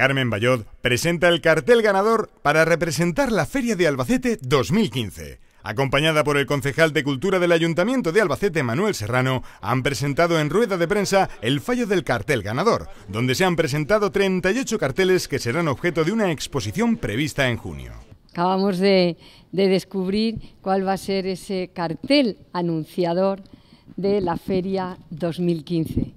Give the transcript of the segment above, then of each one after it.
Carmen Bayot presenta el cartel ganador para representar la Feria de Albacete 2015. Acompañada por el concejal de Cultura del Ayuntamiento de Albacete, Manuel Serrano, han presentado en rueda de prensa el fallo del cartel ganador, donde se han presentado 38 carteles que serán objeto de una exposición prevista en junio. Acabamos de, de descubrir cuál va a ser ese cartel anunciador de la Feria 2015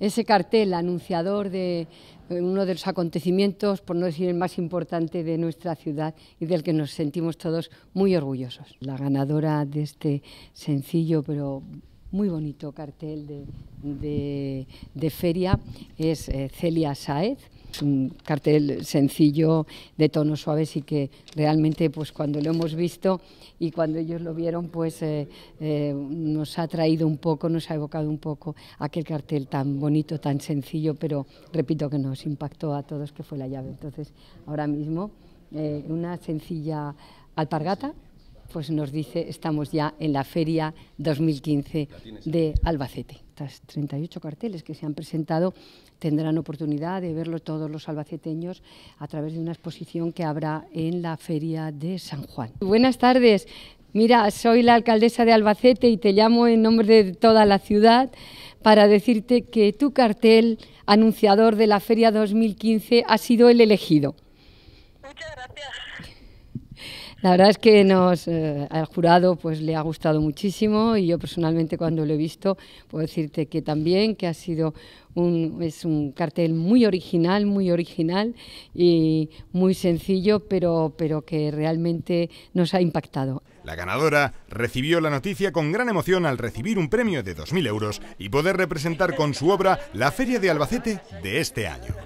ese cartel anunciador de uno de los acontecimientos, por no decir el más importante de nuestra ciudad y del que nos sentimos todos muy orgullosos. La ganadora de este sencillo pero muy bonito cartel de, feria es eh, Celia Saez un cartel sencillo de tonos suaves y que realmente pues cuando lo hemos visto y cuando ellos lo vieron pues eh, eh, nos ha traído un poco, nos ha evocado un poco aquel cartel tan bonito, tan sencillo, pero repito que nos impactó a todos que fue la llave. Entonces ahora mismo eh, una sencilla alpargata pues nos dice estamos ya en la feria 2015 de Albacete. 38 carteles que se han presentado tendrán oportunidad de verlo todos los albaceteños a través de una exposición que habrá en la Feria de San Juan. Buenas tardes. Mira, soy la alcaldesa de Albacete y te llamo en nombre de toda la ciudad para decirte que tu cartel anunciador de la Feria 2015 ha sido el elegido. Muchas gracias. La verdad es que nos, eh, al jurado pues, le ha gustado muchísimo y yo personalmente cuando lo he visto puedo decirte que también, que ha sido un, es un cartel muy original, muy original y muy sencillo, pero, pero que realmente nos ha impactado. La ganadora recibió la noticia con gran emoción al recibir un premio de 2.000 euros y poder representar con su obra la Feria de Albacete de este año.